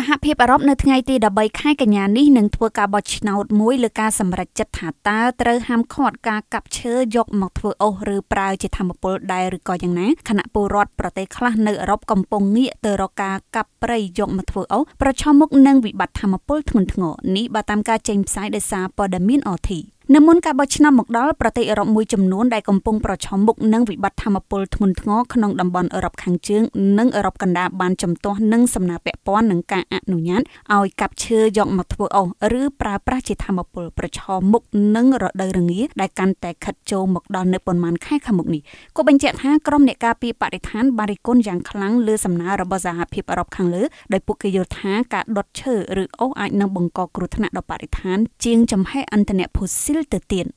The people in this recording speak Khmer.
សហភាពអឺរ៉ុបនៅថ្ងៃទី13ខែកញ្ញានេះនឹងធ្វើការបោះឆ្នោតមួយលើការសម្រេចចិត្តថាតើត្រូវហាមឃាត់ការកាប់ឈើយកមកធ្វើអូសឬប្រើជាធម្មពលដែរឬក៏យ៉ាងណាគណៈពលរដ្ឋប្រទេសខ្លះនៅអឺរ៉ុបកំពុងងាកទៅរកការកាប់ព្រៃយកមកធ្វើអូសប្រឈមមុខនឹងវិបត្តិធម្មពលធ្ងន់ធ្ងរនេះបើតាមការចេញផ្សាយដោយសារព័ត៌មាន RT នៅមុនការបោះឆ្នោតមកដល់ប្រទេសអឺរ៉ុបមួយចំនួនដែលកំពុងប្រឈមមុខនឹងវិបត្តិធម្មពលធ្ងន់ធ្ងរក្នុងតំបន់អឺរ៉ុបខាងជើងនិងអឺរ៉ុបកណ្ដាលបានចំទាស់នឹងសំណើពាក់ព័ន្ធនឹងការអនុញ្ញាតឲ្យកាប់ឈើយកមកធ្វើអុសឬប្រើប្រាស់ជាធម្មពលប្រឈមមុខនឹងរដូវរងាដែលកាន់តែខិតចូលមកដល់នៅប៉ុន្មានខែខាងមុខនេះក៏បញ្ជាក់ថាក្រុមអ្នកការពារបរិស្ថានបានរិះគន់យ៉ាងខ្លាំងលើសំណើរបស់សហភាពអឺរ៉ុបខាងលើដោយពួកគេយល់ថាការដុតឈើឬអុសអាចនឹងបង្កគ្រោះថ្នាក់ដល់បរិស្ថាន ជាងចំហែអន្តរជាតិ 늘뜻 tiện